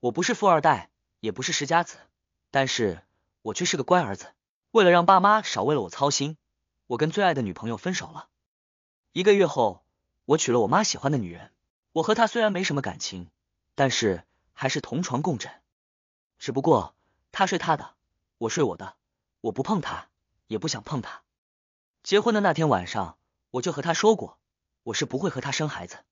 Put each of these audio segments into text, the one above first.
我不是富二代，也不是世家子，但是我却是个乖儿子。为了让爸妈少为了我操心，我跟最爱的女朋友分手了。一个月后，我娶了我妈喜欢的女人。我和她虽然没什么感情，但是还是同床共枕。只不过她睡她的，我睡我的，我不碰她，也不想碰她。结婚的那天晚上，我就和她说过，我是不会和她生孩子。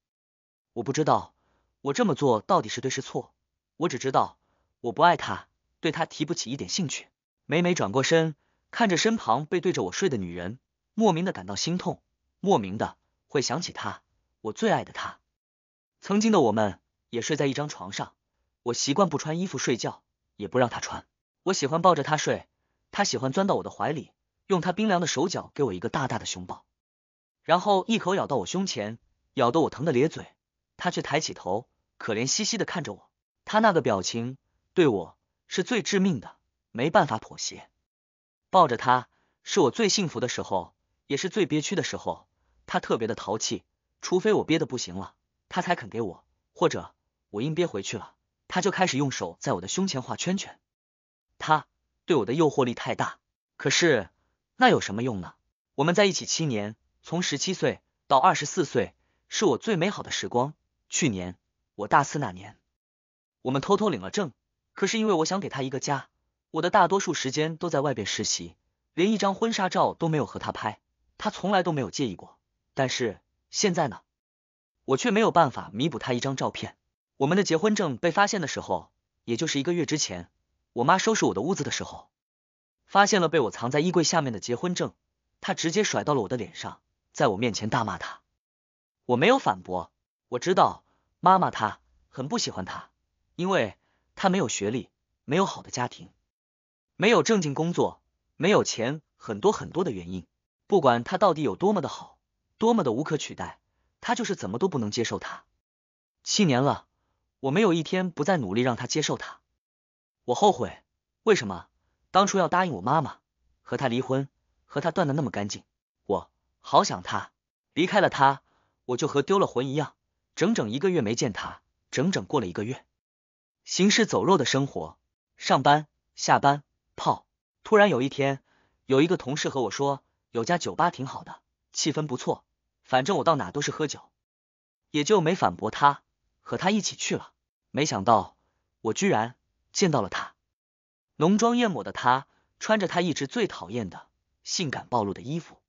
我不知道我这么做到底是对是错。我只知道，我不爱他，对他提不起一点兴趣。每每转过身，看着身旁背对着我睡的女人，莫名的感到心痛，莫名的会想起他，我最爱的他。曾经的我们也睡在一张床上，我习惯不穿衣服睡觉，也不让他穿。我喜欢抱着他睡，他喜欢钻到我的怀里，用他冰凉的手脚给我一个大大的熊抱，然后一口咬到我胸前，咬得我疼得咧嘴，他却抬起头，可怜兮兮的看着我。他那个表情对我是最致命的，没办法妥协。抱着他是我最幸福的时候，也是最憋屈的时候。他特别的淘气，除非我憋得不行了，他才肯给我；或者我硬憋回去了，他就开始用手在我的胸前画圈圈。他对我的诱惑力太大，可是那有什么用呢？我们在一起七年，从十七岁到二十四岁，是我最美好的时光。去年我大四那年。我们偷偷领了证，可是因为我想给他一个家，我的大多数时间都在外边实习，连一张婚纱照都没有和他拍。他从来都没有介意过，但是现在呢，我却没有办法弥补他一张照片。我们的结婚证被发现的时候，也就是一个月之前，我妈收拾我的屋子的时候，发现了被我藏在衣柜下面的结婚证，她直接甩到了我的脸上，在我面前大骂他。我没有反驳，我知道妈妈她很不喜欢他。因为他没有学历，没有好的家庭，没有正经工作，没有钱，很多很多的原因。不管他到底有多么的好，多么的无可取代，他就是怎么都不能接受他。七年了，我没有一天不再努力让他接受他。我后悔，为什么当初要答应我妈妈和他离婚，和他断的那么干净？我好想他，离开了他，我就和丢了魂一样。整整一个月没见他，整整过了一个月。行尸走肉的生活，上班、下班、泡。突然有一天，有一个同事和我说，有家酒吧挺好的，气氛不错。反正我到哪都是喝酒，也就没反驳他，和他一起去了。没想到，我居然见到了他。浓妆艳抹的他，穿着他一直最讨厌的性感暴露的衣服，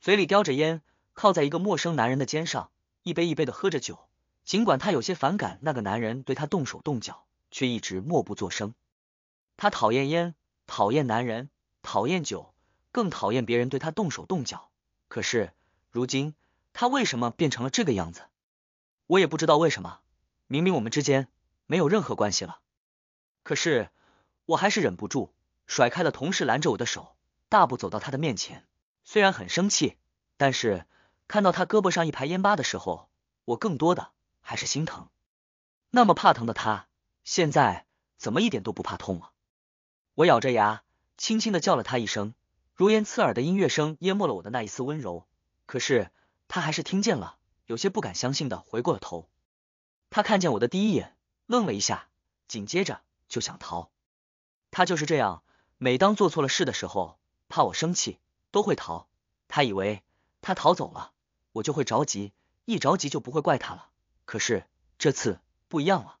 嘴里叼着烟，靠在一个陌生男人的肩上，一杯一杯的喝着酒。尽管他有些反感那个男人对他动手动脚，却一直默不作声。他讨厌烟，讨厌男人，讨厌酒，更讨厌别人对他动手动脚。可是如今他为什么变成了这个样子？我也不知道为什么。明明我们之间没有任何关系了，可是我还是忍不住甩开了同事拦着我的手，大步走到他的面前。虽然很生气，但是看到他胳膊上一排烟疤的时候，我更多的。还是心疼，那么怕疼的他，现在怎么一点都不怕痛了？我咬着牙，轻轻的叫了他一声。如烟刺耳的音乐声淹没了我的那一丝温柔，可是他还是听见了，有些不敢相信的回过了头。他看见我的第一眼，愣了一下，紧接着就想逃。他就是这样，每当做错了事的时候，怕我生气，都会逃。他以为他逃走了，我就会着急，一着急就不会怪他了。可是这次不一样了，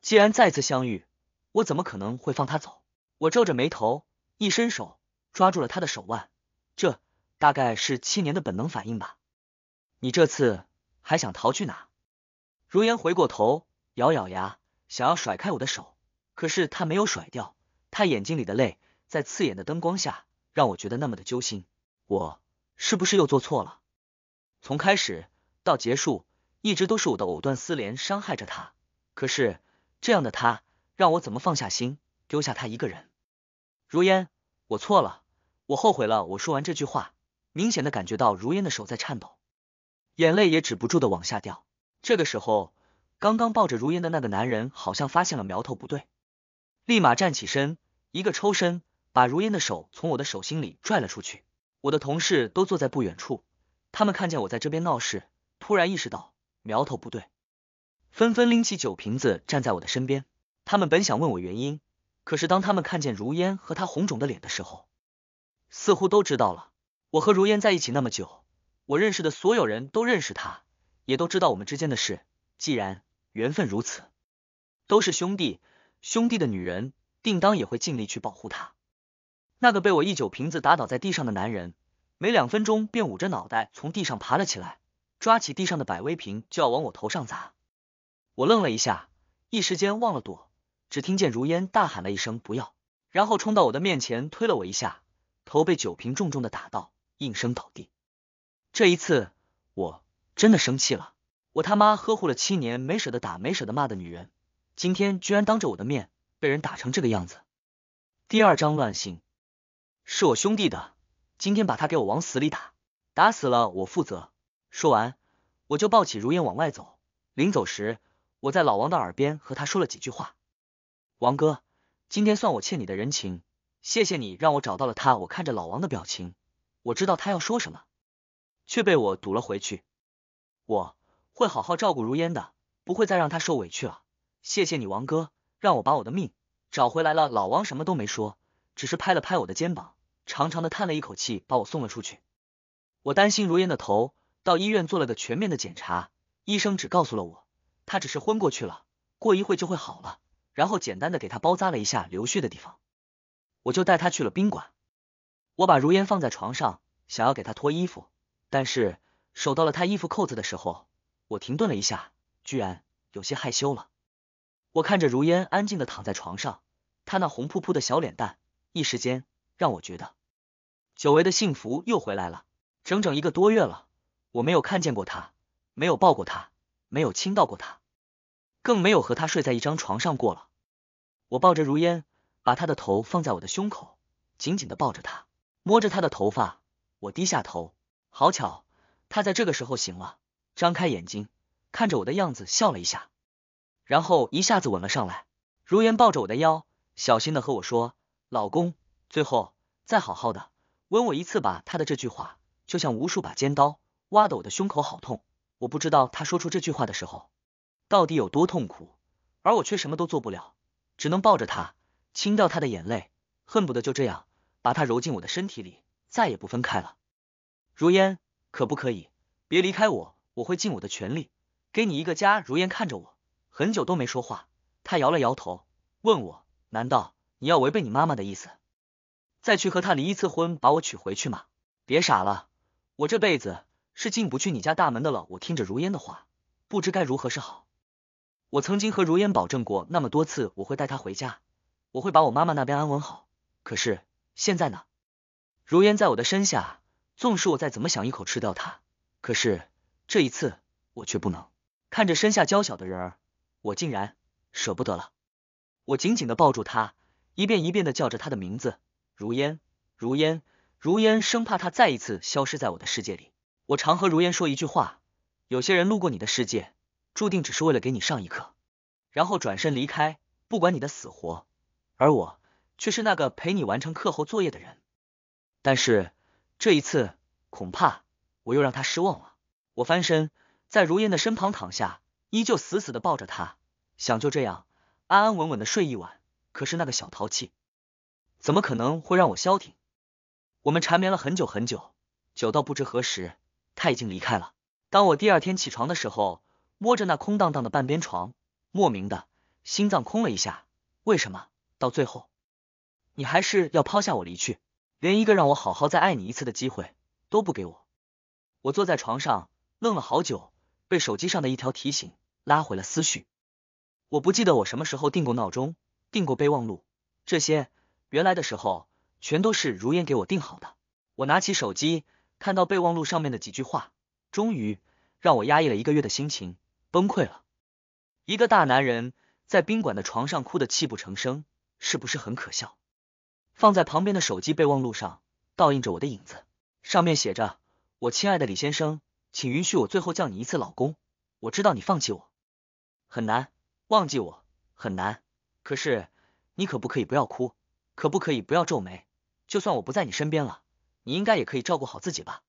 既然再次相遇，我怎么可能会放他走？我皱着眉头，一伸手抓住了他的手腕，这大概是七年的本能反应吧？你这次还想逃去哪？如烟回过头，咬咬牙，想要甩开我的手，可是他没有甩掉。他眼睛里的泪，在刺眼的灯光下，让我觉得那么的揪心。我是不是又做错了？从开始到结束。一直都是我的藕断丝连伤害着他，可是这样的他让我怎么放下心，丢下他一个人？如烟，我错了，我后悔了。我说完这句话，明显的感觉到如烟的手在颤抖，眼泪也止不住的往下掉。这个时候，刚刚抱着如烟的那个男人好像发现了苗头不对，立马站起身，一个抽身，把如烟的手从我的手心里拽了出去。我的同事都坐在不远处，他们看见我在这边闹事，突然意识到。苗头不对，纷纷拎起酒瓶子站在我的身边。他们本想问我原因，可是当他们看见如烟和她红肿的脸的时候，似乎都知道了。我和如烟在一起那么久，我认识的所有人都认识她，也都知道我们之间的事。既然缘分如此，都是兄弟，兄弟的女人定当也会尽力去保护她。那个被我一酒瓶子打倒在地上的男人，没两分钟便捂着脑袋从地上爬了起来。抓起地上的百威瓶就要往我头上砸，我愣了一下，一时间忘了躲，只听见如烟大喊了一声“不要”，然后冲到我的面前推了我一下，头被酒瓶重重的打到，应声倒地。这一次我真的生气了，我他妈呵护了七年没舍得打没舍得骂的女人，今天居然当着我的面被人打成这个样子。第二张乱信是我兄弟的，今天把他给我往死里打，打死了我负责。说完，我就抱起如烟往外走。临走时，我在老王的耳边和他说了几句话：“王哥，今天算我欠你的人情，谢谢你让我找到了他。”我看着老王的表情，我知道他要说什么，却被我堵了回去。我会好好照顾如烟的，不会再让他受委屈了。谢谢你，王哥，让我把我的命找回来了。老王什么都没说，只是拍了拍我的肩膀，长长的叹了一口气，把我送了出去。我担心如烟的头。到医院做了个全面的检查，医生只告诉了我，他只是昏过去了，过一会就会好了。然后简单的给他包扎了一下流血的地方，我就带他去了宾馆。我把如烟放在床上，想要给他脱衣服，但是手到了他衣服扣子的时候，我停顿了一下，居然有些害羞了。我看着如烟安静的躺在床上，她那红扑扑的小脸蛋，一时间让我觉得久违的幸福又回来了。整整一个多月了。我没有看见过他，没有抱过他，没有亲到过他，更没有和他睡在一张床上过了。我抱着如烟，把他的头放在我的胸口，紧紧的抱着他，摸着他的头发。我低下头，好巧，他在这个时候醒了，张开眼睛看着我的样子，笑了一下，然后一下子吻了上来。如烟抱着我的腰，小心的和我说：“老公，最后再好好的吻我一次吧。”他的这句话就像无数把尖刀。挖的我的胸口好痛，我不知道他说出这句话的时候到底有多痛苦，而我却什么都做不了，只能抱着他，清掉他的眼泪，恨不得就这样把他揉进我的身体里，再也不分开了。如烟，可不可以别离开我？我会尽我的全力给你一个家。如烟看着我，很久都没说话，他摇了摇头，问我：难道你要违背你妈妈的意思，再去和他离一次婚，把我娶回去吗？别傻了，我这辈子。是进不去你家大门的了。我听着如烟的话，不知该如何是好。我曾经和如烟保证过那么多次，我会带她回家，我会把我妈妈那边安稳好。可是现在呢？如烟在我的身下，纵使我再怎么想一口吃掉她，可是这一次我却不能。看着身下娇小的人儿，我竟然舍不得了。我紧紧的抱住她，一遍一遍的叫着她的名字，如烟，如烟，如烟，生怕她再一次消失在我的世界里。我常和如烟说一句话：有些人路过你的世界，注定只是为了给你上一课，然后转身离开，不管你的死活。而我却是那个陪你完成课后作业的人。但是这一次，恐怕我又让他失望了。我翻身在如烟的身旁躺下，依旧死死的抱着他，想就这样安安稳稳的睡一晚。可是那个小淘气，怎么可能会让我消停？我们缠绵了很久很久，久到不知何时。他已经离开了。当我第二天起床的时候，摸着那空荡荡的半边床，莫名的心脏空了一下。为什么？到最后，你还是要抛下我离去，连一个让我好好再爱你一次的机会都不给我？我坐在床上愣了好久，被手机上的一条提醒拉回了思绪。我不记得我什么时候定过闹钟，定过备忘录，这些原来的时候全都是如烟给我定好的。我拿起手机。看到备忘录上面的几句话，终于让我压抑了一个月的心情崩溃了。一个大男人在宾馆的床上哭得泣不成声，是不是很可笑？放在旁边的手机备忘录上倒映着我的影子，上面写着：“我亲爱的李先生，请允许我最后叫你一次老公。我知道你放弃我很难，忘记我很难，可是你可不可以不要哭？可不可以不要皱眉？就算我不在你身边了。”你应该也可以照顾好自己吧，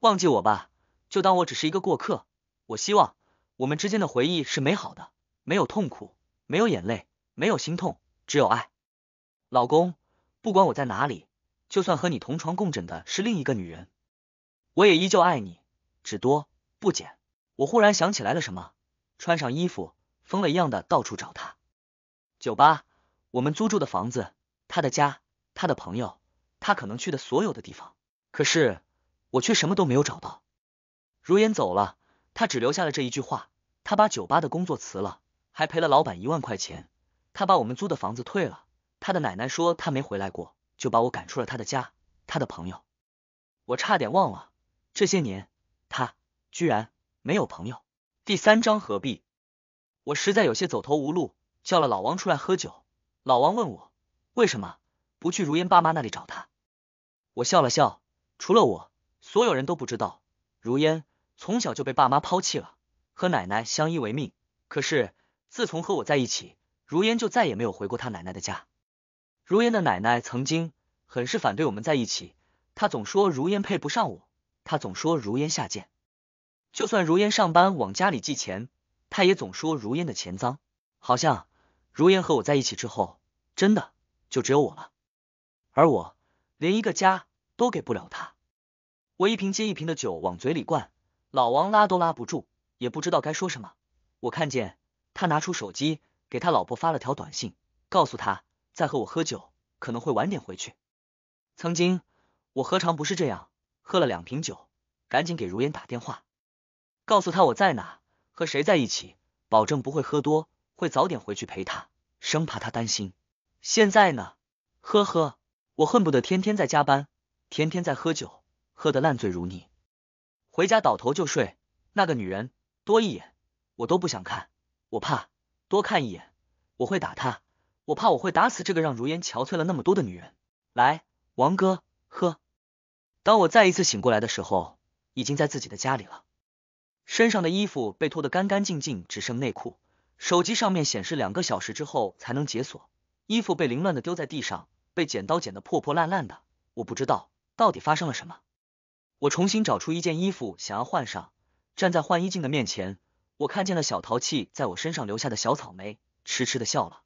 忘记我吧，就当我只是一个过客。我希望我们之间的回忆是美好的，没有痛苦，没有眼泪，没有心痛，只有爱。老公，不管我在哪里，就算和你同床共枕的是另一个女人，我也依旧爱你，只多不减。我忽然想起来了什么，穿上衣服，疯了一样的到处找他。酒吧，我们租住的房子，他的家，他的朋友。他可能去的所有的地方，可是我却什么都没有找到。如烟走了，他只留下了这一句话。他把酒吧的工作辞了，还赔了老板一万块钱。他把我们租的房子退了。他的奶奶说他没回来过，就把我赶出了他的家。他的朋友，我差点忘了，这些年他居然没有朋友。第三章何必？我实在有些走投无路，叫了老王出来喝酒。老王问我为什么不去如烟爸妈那里找他。我笑了笑，除了我，所有人都不知道。如烟从小就被爸妈抛弃了，和奶奶相依为命。可是自从和我在一起，如烟就再也没有回过她奶奶的家。如烟的奶奶曾经很是反对我们在一起，她总说如烟配不上我，她总说如烟下贱。就算如烟上班往家里寄钱，她也总说如烟的钱脏。好像如烟和我在一起之后，真的就只有我了。而我连一个家。都给不了他，我一瓶接一瓶的酒往嘴里灌，老王拉都拉不住，也不知道该说什么。我看见他拿出手机给他老婆发了条短信，告诉他在和我喝酒，可能会晚点回去。曾经我何尝不是这样？喝了两瓶酒，赶紧给如烟打电话，告诉他我在哪，和谁在一起，保证不会喝多，会早点回去陪他，生怕他担心。现在呢？呵呵，我恨不得天天在加班。天天在喝酒，喝得烂醉如泥，回家倒头就睡。那个女人多一眼我都不想看，我怕多看一眼我会打她，我怕我会打死这个让如烟憔悴了那么多的女人。来，王哥喝。当我再一次醒过来的时候，已经在自己的家里了，身上的衣服被脱得干干净净，只剩内裤。手机上面显示两个小时之后才能解锁，衣服被凌乱的丢在地上，被剪刀剪得破破烂烂的。我不知道。到底发生了什么？我重新找出一件衣服，想要换上，站在换衣镜的面前，我看见了小淘气在我身上留下的小草莓，痴痴的笑了。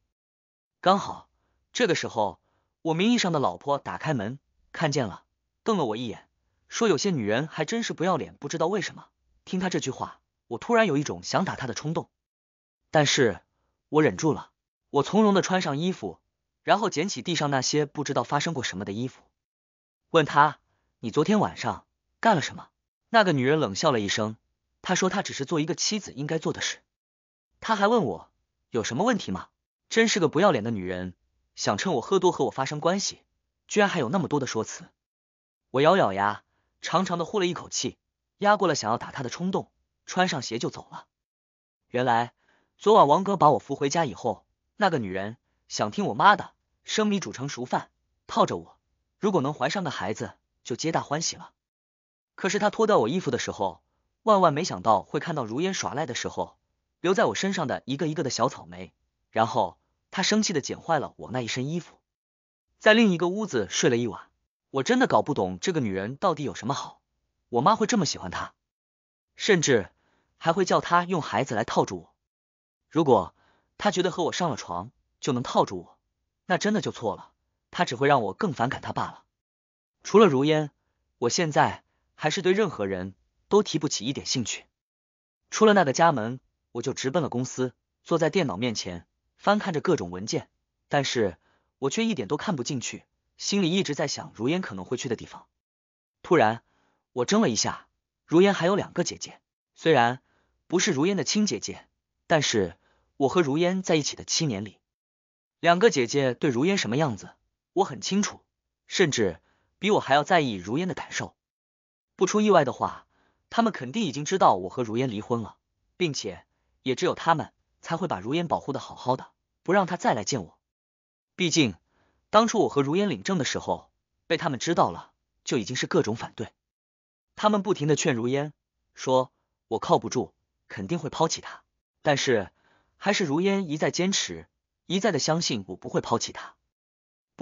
刚好这个时候，我名义上的老婆打开门，看见了，瞪了我一眼，说：“有些女人还真是不要脸。”不知道为什么，听她这句话，我突然有一种想打她的冲动，但是我忍住了。我从容的穿上衣服，然后捡起地上那些不知道发生过什么的衣服。问他，你昨天晚上干了什么？那个女人冷笑了一声，她说她只是做一个妻子应该做的事。他还问我有什么问题吗？真是个不要脸的女人，想趁我喝多和我发生关系，居然还有那么多的说辞。我咬咬牙，长长的呼了一口气，压过了想要打她的冲动，穿上鞋就走了。原来昨晚王哥把我扶回家以后，那个女人想听我妈的，生米煮成熟饭，套着我。如果能怀上个孩子，就皆大欢喜了。可是他脱掉我衣服的时候，万万没想到会看到如烟耍赖的时候，留在我身上的一个一个的小草莓。然后他生气的剪坏了我那一身衣服，在另一个屋子睡了一晚。我真的搞不懂这个女人到底有什么好，我妈会这么喜欢她，甚至还会叫她用孩子来套住我。如果她觉得和我上了床就能套住我，那真的就错了。他只会让我更反感他罢了。除了如烟，我现在还是对任何人都提不起一点兴趣。出了那个家门，我就直奔了公司，坐在电脑面前翻看着各种文件，但是我却一点都看不进去，心里一直在想如烟可能会去的地方。突然，我怔了一下，如烟还有两个姐姐，虽然不是如烟的亲姐姐，但是我和如烟在一起的七年里，两个姐姐对如烟什么样子？我很清楚，甚至比我还要在意如烟的感受。不出意外的话，他们肯定已经知道我和如烟离婚了，并且也只有他们才会把如烟保护的好好的，不让她再来见我。毕竟当初我和如烟领证的时候，被他们知道了就已经是各种反对，他们不停的劝如烟说我靠不住，肯定会抛弃她。但是还是如烟一再坚持，一再的相信我不会抛弃她。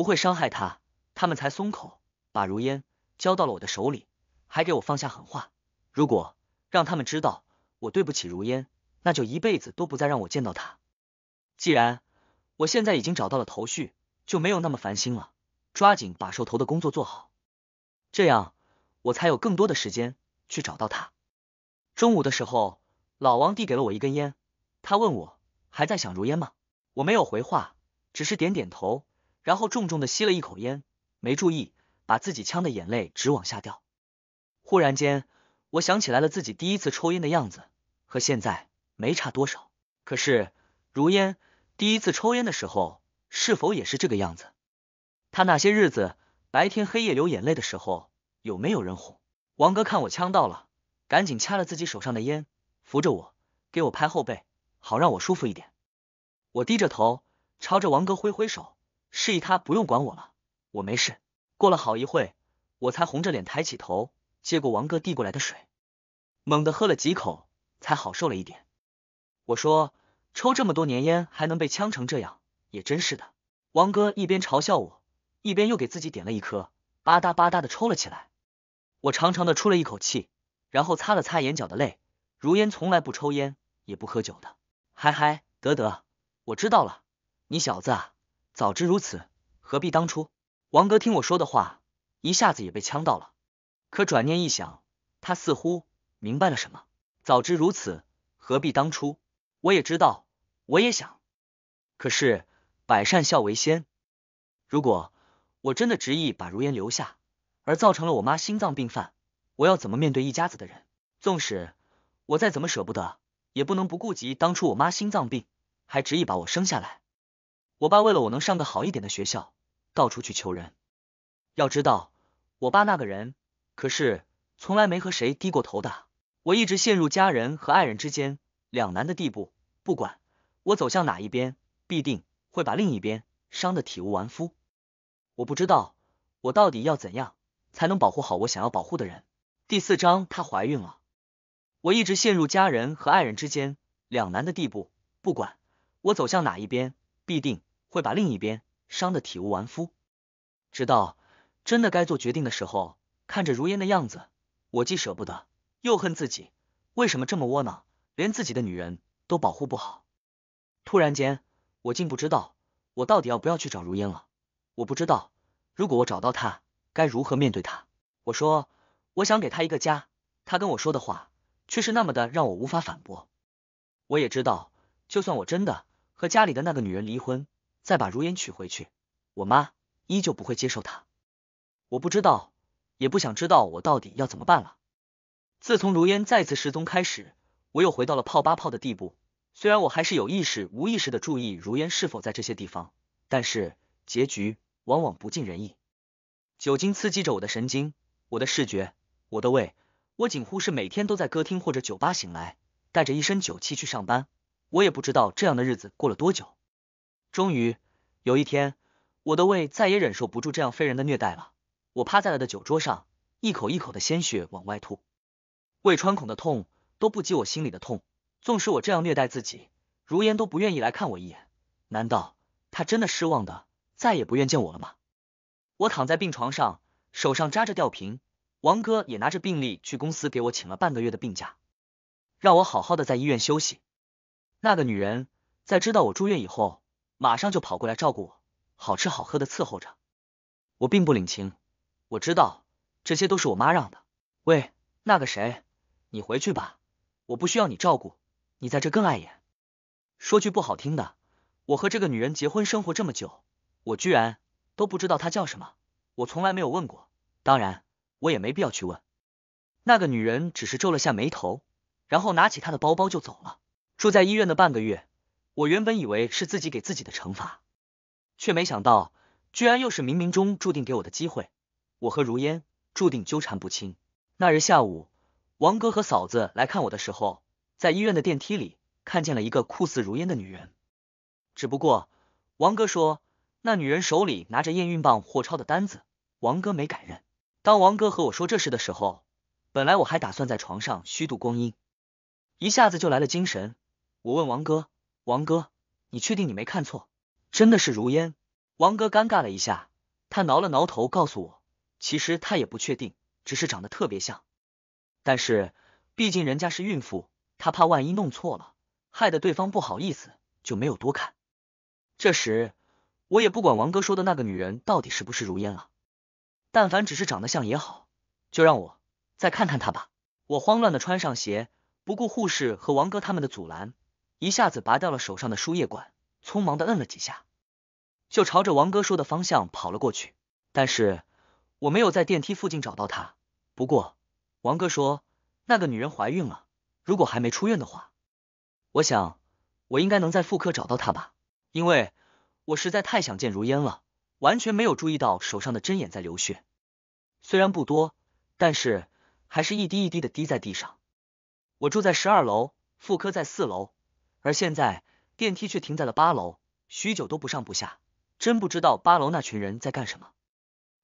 不会伤害他，他们才松口，把如烟交到了我的手里，还给我放下狠话：如果让他们知道我对不起如烟，那就一辈子都不再让我见到他。既然我现在已经找到了头绪，就没有那么烦心了。抓紧把兽头的工作做好，这样我才有更多的时间去找到他。中午的时候，老王递给了我一根烟，他问我还在想如烟吗？我没有回话，只是点点头。然后重重的吸了一口烟，没注意把自己呛得眼泪直往下掉。忽然间，我想起来了自己第一次抽烟的样子，和现在没差多少。可是，如烟第一次抽烟的时候，是否也是这个样子？他那些日子白天黑夜流眼泪的时候，有没有人哄？王哥看我呛到了，赶紧掐了自己手上的烟，扶着我，给我拍后背，好让我舒服一点。我低着头，朝着王哥挥挥手。示意他不用管我了，我没事。过了好一会，我才红着脸抬起头，接过王哥递过来的水，猛地喝了几口，才好受了一点。我说：“抽这么多年烟，还能被呛成这样，也真是的。”王哥一边嘲笑我，一边又给自己点了一颗，吧嗒吧嗒的抽了起来。我长长的出了一口气，然后擦了擦眼角的泪。如烟从来不抽烟，也不喝酒的。嗨嗨，得得，我知道了，你小子啊。早知如此，何必当初？王哥听我说的话，一下子也被呛到了。可转念一想，他似乎明白了什么。早知如此，何必当初？我也知道，我也想。可是百善孝为先。如果我真的执意把如烟留下，而造成了我妈心脏病犯，我要怎么面对一家子的人？纵使我再怎么舍不得，也不能不顾及当初我妈心脏病还执意把我生下来。我爸为了我能上个好一点的学校，到处去求人。要知道，我爸那个人可是从来没和谁低过头的。我一直陷入家人和爱人之间两难的地步，不管我走向哪一边，必定会把另一边伤得体无完肤。我不知道我到底要怎样才能保护好我想要保护的人。第四章，她怀孕了。我一直陷入家人和爱人之间两难的地步，不管我走向哪一边，必定。会把另一边伤得体无完肤，直到真的该做决定的时候，看着如烟的样子，我既舍不得，又恨自己为什么这么窝囊，连自己的女人都保护不好。突然间，我竟不知道我到底要不要去找如烟了。我不知道，如果我找到她，该如何面对她。我说，我想给她一个家，她跟我说的话却是那么的让我无法反驳。我也知道，就算我真的和家里的那个女人离婚。再把如烟娶回去，我妈依旧不会接受他。我不知道，也不想知道，我到底要怎么办了。自从如烟再次失踪开始，我又回到了泡吧泡的地步。虽然我还是有意识、无意识的注意如烟是否在这些地方，但是结局往往不尽人意。酒精刺激着我的神经，我的视觉，我的胃，我几乎是每天都在歌厅或者酒吧醒来，带着一身酒气去上班。我也不知道这样的日子过了多久。终于有一天，我的胃再也忍受不住这样非人的虐待了。我趴在了的酒桌上，一口一口的鲜血往外吐，胃穿孔的痛都不及我心里的痛。纵使我这样虐待自己，如烟都不愿意来看我一眼。难道他真的失望的再也不愿见我了吗？我躺在病床上，手上扎着吊瓶，王哥也拿着病历去公司给我请了半个月的病假，让我好好的在医院休息。那个女人在知道我住院以后。马上就跑过来照顾我，好吃好喝的伺候着，我并不领情。我知道这些都是我妈让的。喂，那个谁，你回去吧，我不需要你照顾，你在这更碍眼。说句不好听的，我和这个女人结婚生活这么久，我居然都不知道她叫什么，我从来没有问过，当然我也没必要去问。那个女人只是皱了下眉头，然后拿起她的包包就走了。住在医院的半个月。我原本以为是自己给自己的惩罚，却没想到，居然又是冥冥中注定给我的机会。我和如烟注定纠缠不清。那日下午，王哥和嫂子来看我的时候，在医院的电梯里看见了一个酷似如烟的女人。只不过，王哥说那女人手里拿着验孕棒或抄的单子，王哥没敢认。当王哥和我说这事的时候，本来我还打算在床上虚度光阴，一下子就来了精神。我问王哥。王哥，你确定你没看错？真的是如烟？王哥尴尬了一下，他挠了挠头，告诉我，其实他也不确定，只是长得特别像。但是，毕竟人家是孕妇，他怕万一弄错了，害得对方不好意思，就没有多看。这时，我也不管王哥说的那个女人到底是不是如烟了，但凡只是长得像也好，就让我再看看她吧。我慌乱的穿上鞋，不顾护士和王哥他们的阻拦。一下子拔掉了手上的输液管，匆忙的摁了几下，就朝着王哥说的方向跑了过去。但是我没有在电梯附近找到他。不过王哥说那个女人怀孕了，如果还没出院的话，我想我应该能在妇科找到她吧。因为我实在太想见如烟了，完全没有注意到手上的针眼在流血，虽然不多，但是还是一滴一滴的滴在地上。我住在十二楼，妇科在四楼。而现在电梯却停在了八楼，许久都不上不下，真不知道八楼那群人在干什么。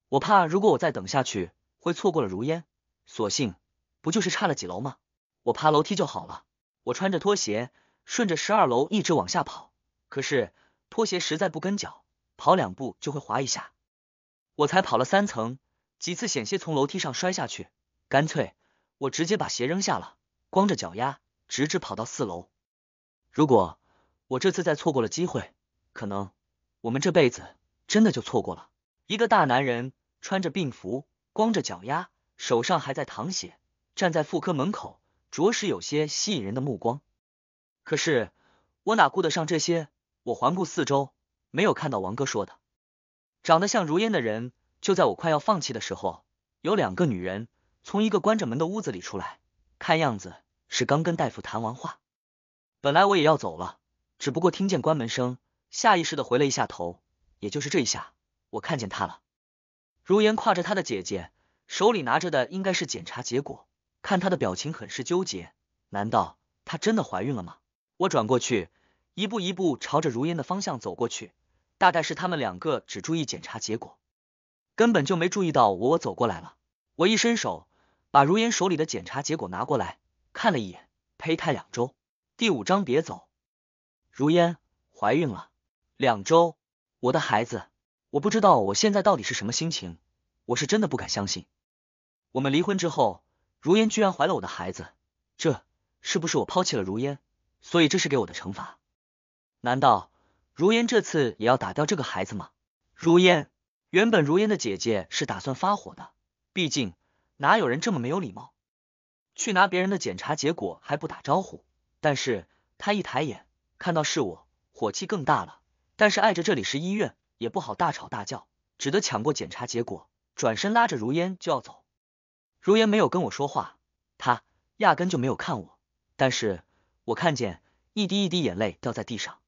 我怕如果我再等下去，会错过了如烟。索性不就是差了几楼吗？我爬楼梯就好了。我穿着拖鞋，顺着十二楼一直往下跑，可是拖鞋实在不跟脚，跑两步就会滑一下。我才跑了三层，几次险些从楼梯上摔下去。干脆我直接把鞋扔下了，光着脚丫，直至跑到四楼。如果我这次再错过了机会，可能我们这辈子真的就错过了。一个大男人穿着病服，光着脚丫，手上还在淌血，站在妇科门口，着实有些吸引人的目光。可是我哪顾得上这些？我环顾四周，没有看到王哥说的长得像如烟的人。就在我快要放弃的时候，有两个女人从一个关着门的屋子里出来，看样子是刚跟大夫谈完话。本来我也要走了，只不过听见关门声，下意识的回了一下头，也就是这一下，我看见他了。如烟挎着她的姐姐，手里拿着的应该是检查结果，看她的表情很是纠结，难道她真的怀孕了吗？我转过去，一步一步朝着如烟的方向走过去，大概是他们两个只注意检查结果，根本就没注意到我我走过来了。我一伸手，把如烟手里的检查结果拿过来，看了一眼，胚胎两周。第五章别走，如烟怀孕了两周，我的孩子，我不知道我现在到底是什么心情，我是真的不敢相信，我们离婚之后，如烟居然怀了我的孩子，这是不是我抛弃了如烟，所以这是给我的惩罚？难道如烟这次也要打掉这个孩子吗？如烟，原本如烟的姐姐是打算发火的，毕竟哪有人这么没有礼貌，去拿别人的检查结果还不打招呼。但是他一抬眼看到是我，火气更大了。但是碍着这里是医院，也不好大吵大叫，只得抢过检查结果，转身拉着如烟就要走。如烟没有跟我说话，他压根就没有看我。但是我看见一滴一滴眼泪掉在地上。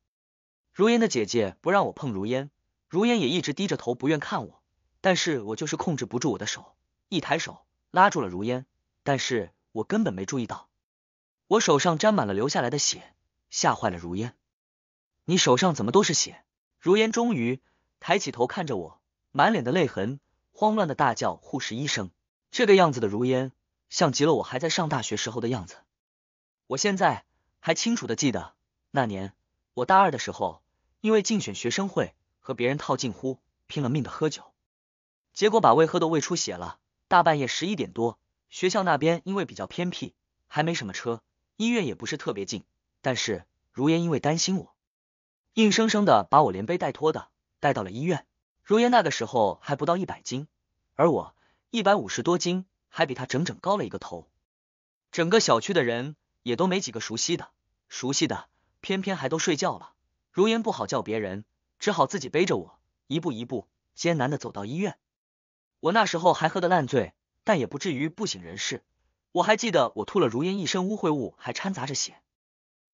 如烟的姐姐不让我碰如烟，如烟也一直低着头不愿看我。但是我就是控制不住我的手，一抬手拉住了如烟。但是我根本没注意到。我手上沾满了流下来的血，吓坏了如烟。你手上怎么都是血？如烟终于抬起头看着我，满脸的泪痕，慌乱的大叫：“护士，医生！”这个样子的如烟，像极了我还在上大学时候的样子。我现在还清楚的记得，那年我大二的时候，因为竞选学生会和别人套近乎，拼了命的喝酒，结果把胃喝的胃出血了。大半夜十一点多，学校那边因为比较偏僻，还没什么车。医院也不是特别近，但是如烟因为担心我，硬生生的把我连背带拖的带到了医院。如烟那个时候还不到一百斤，而我一百五十多斤，还比她整整高了一个头。整个小区的人也都没几个熟悉的，熟悉的偏偏还都睡觉了。如烟不好叫别人，只好自己背着我，一步一步艰难的走到医院。我那时候还喝的烂醉，但也不至于不省人事。我还记得我吐了如烟一身污秽物，还掺杂着血，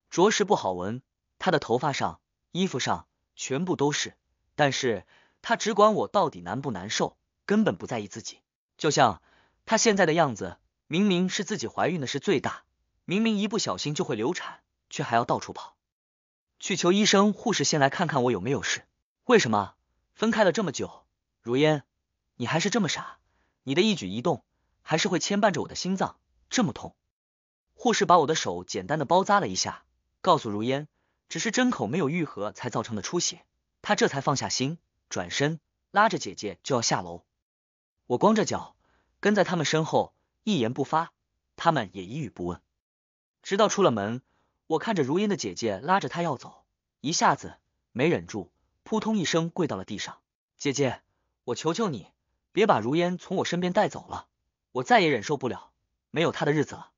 着实不好闻。她的头发上、衣服上全部都是，但是她只管我到底难不难受，根本不在意自己。就像她现在的样子，明明是自己怀孕的是最大，明明一不小心就会流产，却还要到处跑去求医生、护士先来看看我有没有事。为什么分开了这么久，如烟，你还是这么傻？你的一举一动还是会牵绊着我的心脏。这么痛，护士把我的手简单的包扎了一下，告诉如烟，只是针口没有愈合才造成的出血。她这才放下心，转身拉着姐姐就要下楼。我光着脚跟在他们身后，一言不发。他们也一语不问，直到出了门，我看着如烟的姐姐拉着她要走，一下子没忍住，扑通一声跪到了地上。姐姐，我求求你，别把如烟从我身边带走了，我再也忍受不了。没有他的日子了，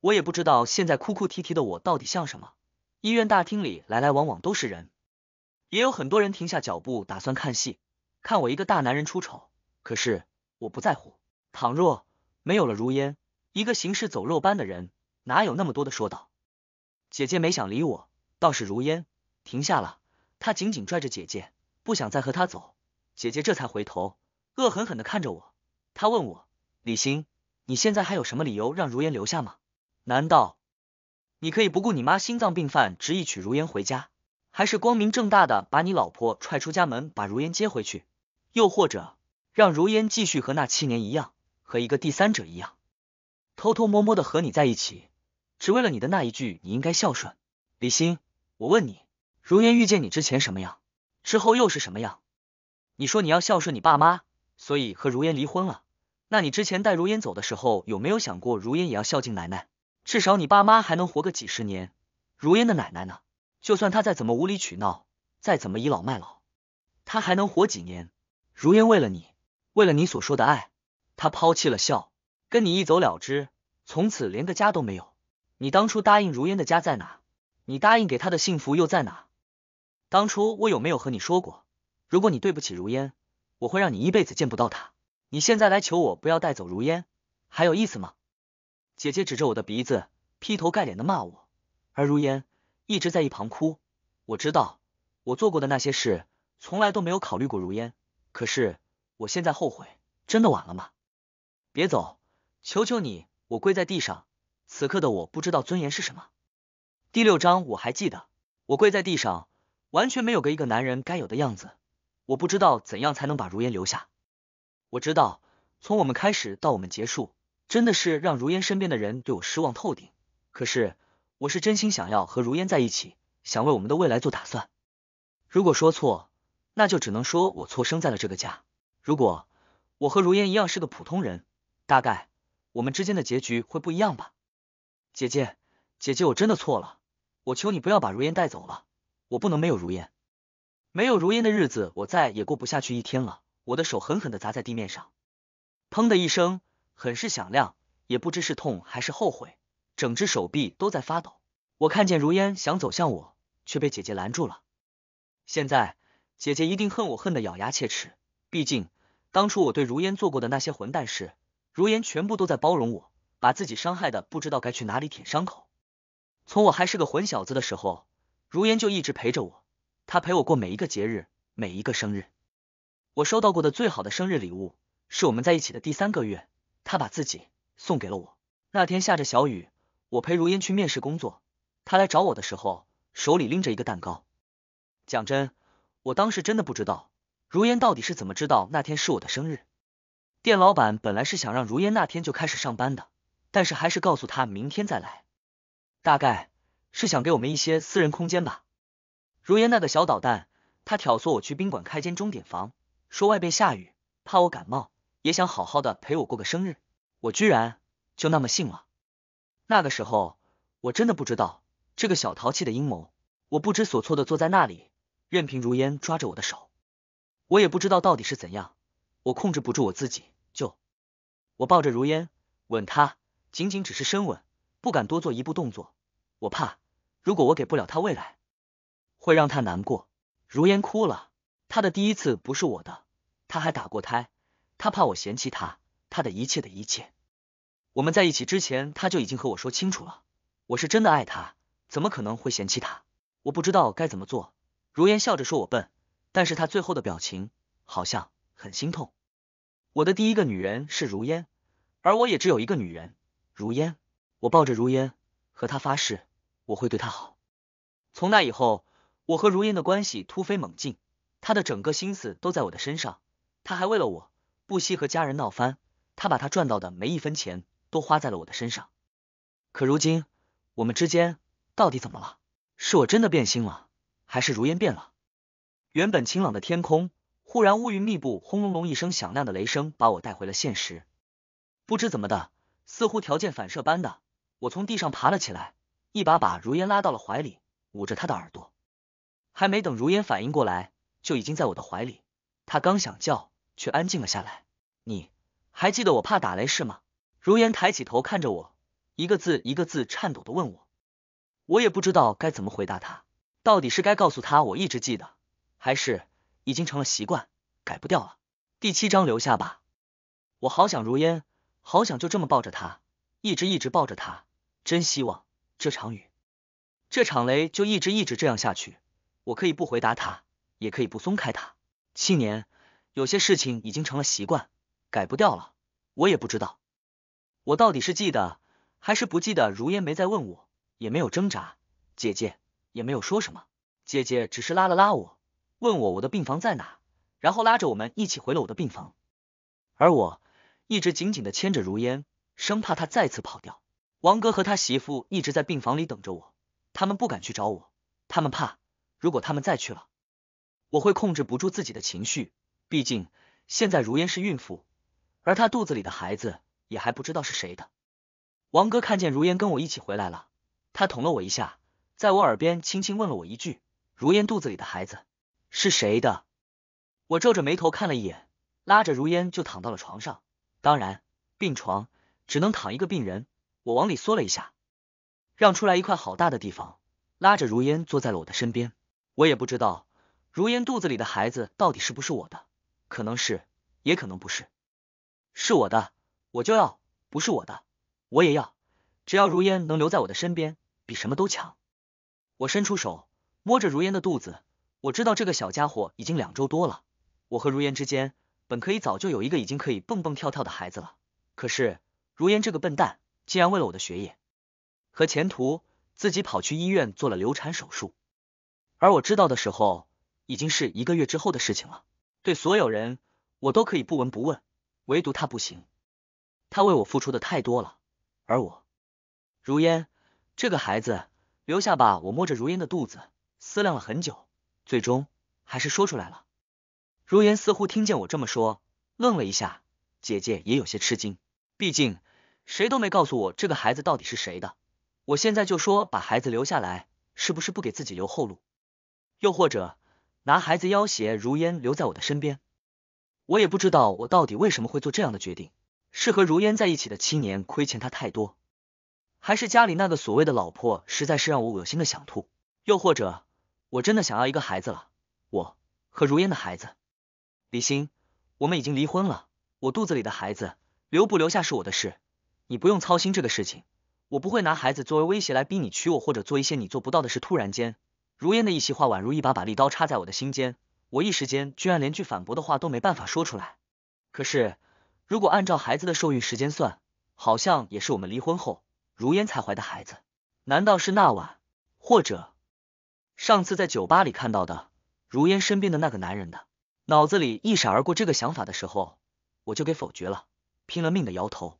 我也不知道现在哭哭啼啼的我到底像什么。医院大厅里来来往往都是人，也有很多人停下脚步打算看戏，看我一个大男人出丑。可是我不在乎。倘若没有了如烟，一个行尸走肉般的人，哪有那么多的说道？姐姐没想理我，倒是如烟停下了，她紧紧拽着姐姐，不想再和她走。姐姐这才回头，恶狠狠的看着我，她问我李欣。你现在还有什么理由让如烟留下吗？难道你可以不顾你妈心脏病犯，执意娶如烟回家，还是光明正大的把你老婆踹出家门，把如烟接回去？又或者让如烟继续和那七年一样，和一个第三者一样，偷偷摸摸的和你在一起，只为了你的那一句你应该孝顺？李欣，我问你，如烟遇见你之前什么样？之后又是什么样？你说你要孝顺你爸妈，所以和如烟离婚了。那你之前带如烟走的时候，有没有想过如烟也要孝敬奶奶？至少你爸妈还能活个几十年，如烟的奶奶呢？就算她再怎么无理取闹，再怎么倚老卖老，她还能活几年？如烟为了你，为了你所说的爱，她抛弃了孝，跟你一走了之，从此连个家都没有。你当初答应如烟的家在哪？你答应给她的幸福又在哪？当初我有没有和你说过，如果你对不起如烟，我会让你一辈子见不到她？你现在来求我不要带走如烟，还有意思吗？姐姐指着我的鼻子，劈头盖脸的骂我，而如烟一直在一旁哭。我知道我做过的那些事，从来都没有考虑过如烟，可是我现在后悔，真的晚了吗？别走，求求你！我跪在地上，此刻的我不知道尊严是什么。第六章我还记得，我跪在地上，完全没有个一个男人该有的样子。我不知道怎样才能把如烟留下。我知道，从我们开始到我们结束，真的是让如烟身边的人对我失望透顶。可是，我是真心想要和如烟在一起，想为我们的未来做打算。如果说错，那就只能说我错生在了这个家。如果我和如烟一样是个普通人，大概我们之间的结局会不一样吧。姐姐，姐姐，我真的错了，我求你不要把如烟带走了，我不能没有如烟，没有如烟的日子，我再也过不下去一天了。我的手狠狠的砸在地面上，砰的一声，很是响亮。也不知是痛还是后悔，整只手臂都在发抖。我看见如烟想走向我，却被姐姐拦住了。现在姐姐一定恨我，恨得咬牙切齿。毕竟当初我对如烟做过的那些混蛋事，如烟全部都在包容我，把自己伤害的不知道该去哪里舔伤口。从我还是个混小子的时候，如烟就一直陪着我，她陪我过每一个节日，每一个生日。我收到过的最好的生日礼物，是我们在一起的第三个月，他把自己送给了我。那天下着小雨，我陪如烟去面试工作，他来找我的时候手里拎着一个蛋糕。讲真，我当时真的不知道如烟到底是怎么知道那天是我的生日。店老板本来是想让如烟那天就开始上班的，但是还是告诉他明天再来，大概是想给我们一些私人空间吧。如烟那个小捣蛋，他挑唆我去宾馆开间钟点房。说外边下雨，怕我感冒，也想好好的陪我过个生日。我居然就那么信了。那个时候我真的不知道这个小淘气的阴谋。我不知所措的坐在那里，任凭如烟抓着我的手。我也不知道到底是怎样，我控制不住我自己，就我抱着如烟，吻他，仅仅只是深吻，不敢多做一步动作。我怕如果我给不了他未来，会让他难过。如烟哭了。他的第一次不是我的，他还打过胎，他怕我嫌弃他，他的一切的一切。我们在一起之前，他就已经和我说清楚了，我是真的爱他，怎么可能会嫌弃他？我不知道该怎么做。如烟笑着说我笨，但是他最后的表情好像很心痛。我的第一个女人是如烟，而我也只有一个女人，如烟。我抱着如烟，和她发誓我会对她好。从那以后，我和如烟的关系突飞猛进。他的整个心思都在我的身上，他还为了我不惜和家人闹翻，他把他赚到的每一分钱都花在了我的身上。可如今我们之间到底怎么了？是我真的变心了，还是如烟变了？原本晴朗的天空忽然乌云密布，轰隆隆一声响亮的雷声把我带回了现实。不知怎么的，似乎条件反射般的，我从地上爬了起来，一把把如烟拉到了怀里，捂着她的耳朵。还没等如烟反应过来。就已经在我的怀里，他刚想叫，却安静了下来。你还记得我怕打雷是吗？如烟抬起头看着我，一个字一个字颤抖的问我。我也不知道该怎么回答他，到底是该告诉他我一直记得，还是已经成了习惯，改不掉了。第七章留下吧，我好想如烟，好想就这么抱着他，一直一直抱着他。真希望这场雨，这场雷就一直一直这样下去。我可以不回答他。也可以不松开他。七年，有些事情已经成了习惯，改不掉了。我也不知道，我到底是记得还是不记得。如烟没再问我，也没有挣扎，姐姐也没有说什么，姐姐只是拉了拉我，问我我的病房在哪，然后拉着我们一起回了我的病房。而我一直紧紧的牵着如烟，生怕她再次跑掉。王哥和他媳妇一直在病房里等着我，他们不敢去找我，他们怕，如果他们再去了。我会控制不住自己的情绪，毕竟现在如烟是孕妇，而她肚子里的孩子也还不知道是谁的。王哥看见如烟跟我一起回来了，他捅了我一下，在我耳边轻轻问了我一句：“如烟肚子里的孩子是谁的？”我皱着眉头看了一眼，拉着如烟就躺到了床上，当然，病床只能躺一个病人，我往里缩了一下，让出来一块好大的地方，拉着如烟坐在了我的身边。我也不知道。如烟肚子里的孩子到底是不是我的？可能是，也可能不是。是我的，我就要；不是我的，我也要。只要如烟能留在我的身边，比什么都强。我伸出手，摸着如烟的肚子，我知道这个小家伙已经两周多了。我和如烟之间，本可以早就有一个已经可以蹦蹦跳跳的孩子了。可是如烟这个笨蛋，竟然为了我的学业和前途，自己跑去医院做了流产手术。而我知道的时候。已经是一个月之后的事情了。对所有人，我都可以不闻不问，唯独他不行。他为我付出的太多了，而我，如烟，这个孩子留下吧。我摸着如烟的肚子，思量了很久，最终还是说出来了。如烟似乎听见我这么说，愣了一下。姐姐也有些吃惊，毕竟谁都没告诉我这个孩子到底是谁的。我现在就说把孩子留下来，是不是不给自己留后路？又或者？拿孩子要挟如烟留在我的身边，我也不知道我到底为什么会做这样的决定，是和如烟在一起的七年亏欠她太多，还是家里那个所谓的老婆实在是让我恶心的想吐，又或者我真的想要一个孩子了，我和如烟的孩子。李欣，我们已经离婚了，我肚子里的孩子留不留下是我的事，你不用操心这个事情，我不会拿孩子作为威胁来逼你娶我或者做一些你做不到的事。突然间。如烟的一席话，宛如一把把利刀插在我的心间，我一时间居然连句反驳的话都没办法说出来。可是，如果按照孩子的受孕时间算，好像也是我们离婚后如烟才怀的孩子。难道是那晚，或者上次在酒吧里看到的如烟身边的那个男人的？脑子里一闪而过这个想法的时候，我就给否决了，拼了命的摇头。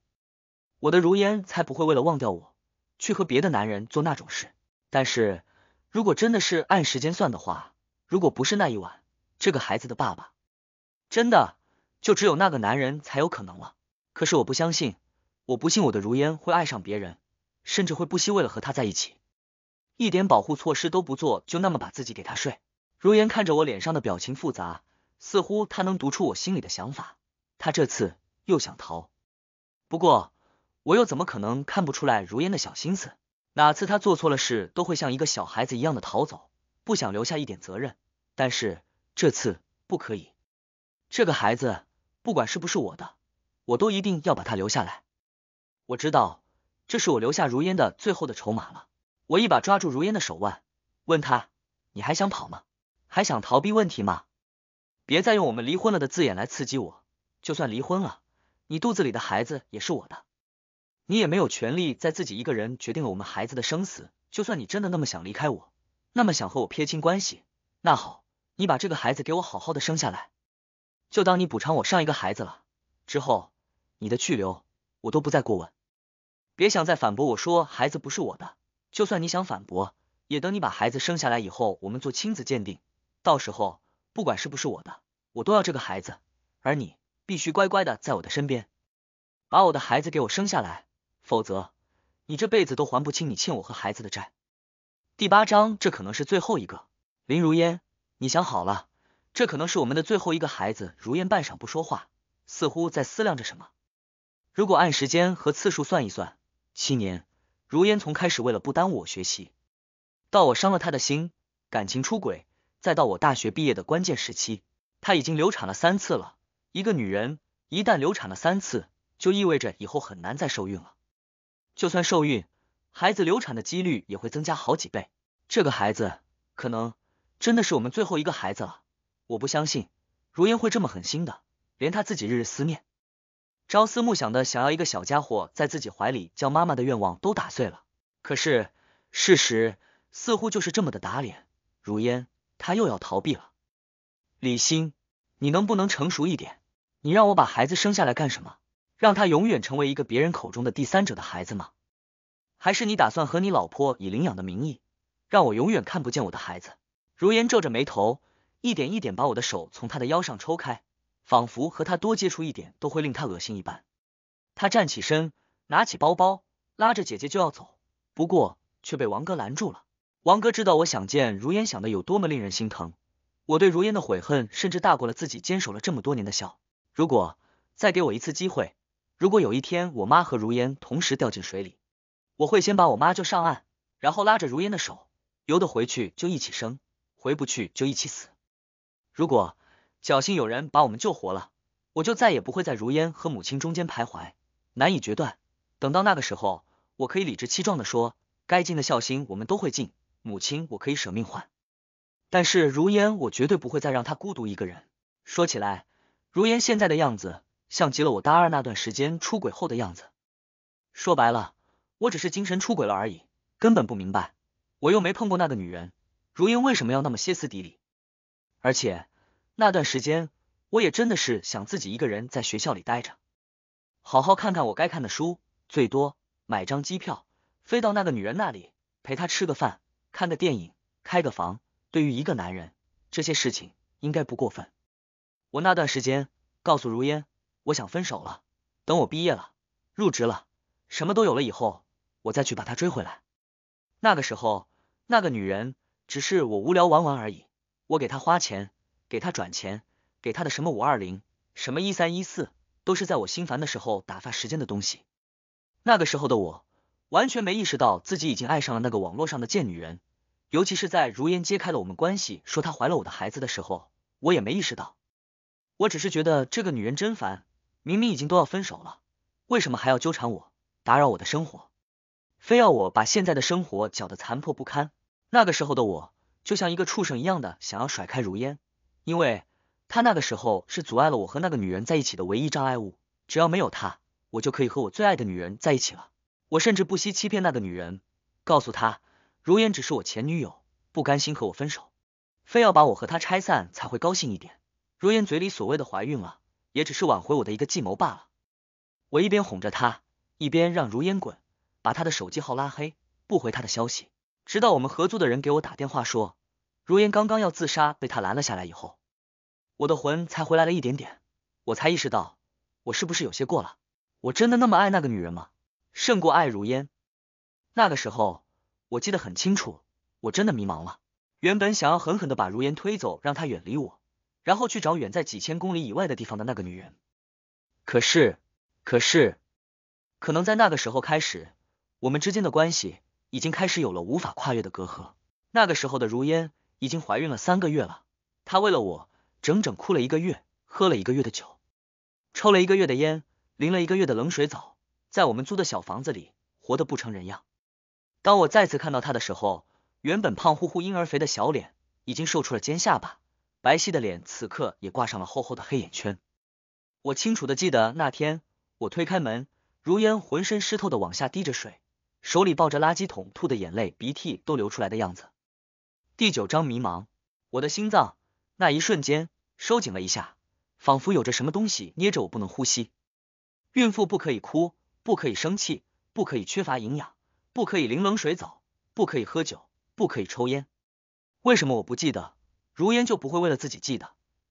我的如烟才不会为了忘掉我去和别的男人做那种事。但是。如果真的是按时间算的话，如果不是那一晚，这个孩子的爸爸，真的就只有那个男人才有可能了。可是我不相信，我不信我的如烟会爱上别人，甚至会不惜为了和他在一起，一点保护措施都不做，就那么把自己给他睡。如烟看着我脸上的表情复杂，似乎他能读出我心里的想法。他这次又想逃，不过我又怎么可能看不出来如烟的小心思？哪次他做错了事，都会像一个小孩子一样的逃走，不想留下一点责任。但是这次不可以，这个孩子不管是不是我的，我都一定要把他留下来。我知道这是我留下如烟的最后的筹码了。我一把抓住如烟的手腕，问他：“你还想跑吗？还想逃避问题吗？别再用我们离婚了的字眼来刺激我。就算离婚了，你肚子里的孩子也是我的。”你也没有权利在自己一个人决定了我们孩子的生死。就算你真的那么想离开我，那么想和我撇清关系，那好，你把这个孩子给我好好的生下来，就当你补偿我上一个孩子了。之后你的去留我都不再过问，别想再反驳我说孩子不是我的。就算你想反驳，也等你把孩子生下来以后，我们做亲子鉴定。到时候不管是不是我的，我都要这个孩子，而你必须乖乖的在我的身边，把我的孩子给我生下来。否则，你这辈子都还不清你欠我和孩子的债。第八章，这可能是最后一个。林如烟，你想好了？这可能是我们的最后一个孩子。如烟半晌不说话，似乎在思量着什么。如果按时间和次数算一算，七年，如烟从开始为了不耽误我学习，到我伤了他的心，感情出轨，再到我大学毕业的关键时期，她已经流产了三次了。一个女人一旦流产了三次，就意味着以后很难再受孕了。就算受孕，孩子流产的几率也会增加好几倍。这个孩子可能真的是我们最后一个孩子了。我不相信如烟会这么狠心的，连他自己日日思念、朝思暮想的想要一个小家伙在自己怀里叫妈妈的愿望都打碎了。可是事实似乎就是这么的打脸。如烟，他又要逃避了。李欣，你能不能成熟一点？你让我把孩子生下来干什么？让他永远成为一个别人口中的第三者的孩子吗？还是你打算和你老婆以领养的名义，让我永远看不见我的孩子？如烟皱着眉头，一点一点把我的手从他的腰上抽开，仿佛和他多接触一点都会令他恶心一般。他站起身，拿起包包，拉着姐姐就要走，不过却被王哥拦住了。王哥知道我想见如烟想的有多么令人心疼，我对如烟的悔恨甚至大过了自己坚守了这么多年的笑。如果再给我一次机会。如果有一天我妈和如烟同时掉进水里，我会先把我妈救上岸，然后拉着如烟的手游的回去，就一起生；回不去就一起死。如果侥幸有人把我们救活了，我就再也不会在如烟和母亲中间徘徊，难以决断。等到那个时候，我可以理直气壮的说，该尽的孝心我们都会尽，母亲我可以舍命换，但是如烟我绝对不会再让她孤独一个人。说起来，如烟现在的样子。像极了我大二那段时间出轨后的样子。说白了，我只是精神出轨了而已，根本不明白。我又没碰过那个女人，如烟为什么要那么歇斯底里？而且那段时间，我也真的是想自己一个人在学校里待着，好好看看我该看的书，最多买张机票飞到那个女人那里，陪她吃个饭，看个电影，开个房。对于一个男人，这些事情应该不过分。我那段时间告诉如烟。我想分手了，等我毕业了，入职了，什么都有了以后，我再去把她追回来。那个时候，那个女人只是我无聊玩玩而已，我给她花钱，给她转钱，给她的什么五二零，什么一三一四，都是在我心烦的时候打发时间的东西。那个时候的我，完全没意识到自己已经爱上了那个网络上的贱女人。尤其是在如烟揭开了我们关系，说她怀了我的孩子的时候，我也没意识到，我只是觉得这个女人真烦。明明已经都要分手了，为什么还要纠缠我，打扰我的生活，非要我把现在的生活搅得残破不堪？那个时候的我，就像一个畜生一样的想要甩开如烟，因为她那个时候是阻碍了我和那个女人在一起的唯一障碍物。只要没有她，我就可以和我最爱的女人在一起了。我甚至不惜欺骗那个女人，告诉她如烟只是我前女友，不甘心和我分手，非要把我和她拆散才会高兴一点。如烟嘴里所谓的怀孕了。也只是挽回我的一个计谋罢了。我一边哄着她，一边让如烟滚，把她的手机号拉黑，不回她的消息。直到我们合租的人给我打电话说，如烟刚刚要自杀，被他拦了下来以后，我的魂才回来了一点点。我才意识到，我是不是有些过了？我真的那么爱那个女人吗？胜过爱如烟？那个时候，我记得很清楚，我真的迷茫了。原本想要狠狠的把如烟推走，让她远离我。然后去找远在几千公里以外的地方的那个女人。可是，可是，可能在那个时候开始，我们之间的关系已经开始有了无法跨越的隔阂。那个时候的如烟已经怀孕了三个月了，她为了我，整整哭了一个月，喝了一个月的酒，抽了一个月的烟，淋了一个月的冷水澡，在我们租的小房子里活得不成人样。当我再次看到她的时候，原本胖乎乎、婴儿肥的小脸已经瘦出了尖下巴。白皙的脸此刻也挂上了厚厚的黑眼圈。我清楚的记得那天，我推开门，如烟浑身湿透的往下滴着水，手里抱着垃圾桶，吐的眼泪鼻涕都流出来的样子。第九章迷茫，我的心脏那一瞬间收紧了一下，仿佛有着什么东西捏着我不能呼吸。孕妇不可以哭，不可以生气，不可以缺乏营养，不可以淋冷水澡，不可以喝酒，不可以抽烟。为什么我不记得？如烟就不会为了自己记得，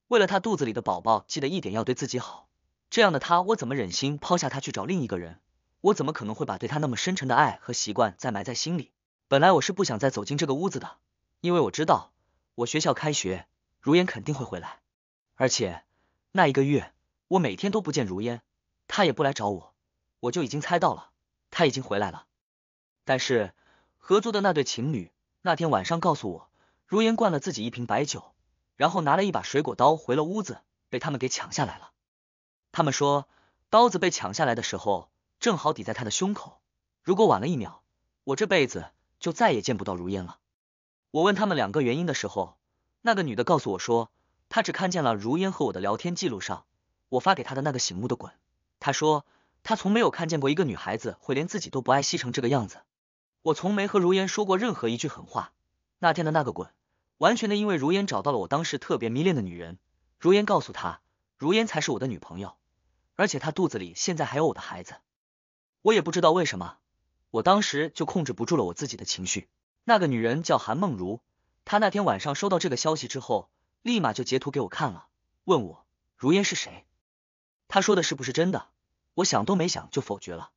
为了她肚子里的宝宝记得一点要对自己好。这样的她，我怎么忍心抛下她去找另一个人？我怎么可能会把对她那么深沉的爱和习惯再埋在心里？本来我是不想再走进这个屋子的，因为我知道我学校开学，如烟肯定会回来。而且那一个月，我每天都不见如烟，她也不来找我，我就已经猜到了，她已经回来了。但是合租的那对情侣那天晚上告诉我。如烟灌了自己一瓶白酒，然后拿了一把水果刀回了屋子，被他们给抢下来了。他们说刀子被抢下来的时候正好抵在他的胸口，如果晚了一秒，我这辈子就再也见不到如烟了。我问他们两个原因的时候，那个女的告诉我说，她只看见了如烟和我的聊天记录上我发给她的那个醒目的滚。她说她从没有看见过一个女孩子会连自己都不爱惜成这个样子。我从没和如烟说过任何一句狠话，那天的那个滚。完全的，因为如烟找到了我当时特别迷恋的女人。如烟告诉她，如烟才是我的女朋友，而且她肚子里现在还有我的孩子。我也不知道为什么，我当时就控制不住了我自己的情绪。那个女人叫韩梦如，她那天晚上收到这个消息之后，立马就截图给我看了，问我如烟是谁，她说的是不是真的？我想都没想就否决了。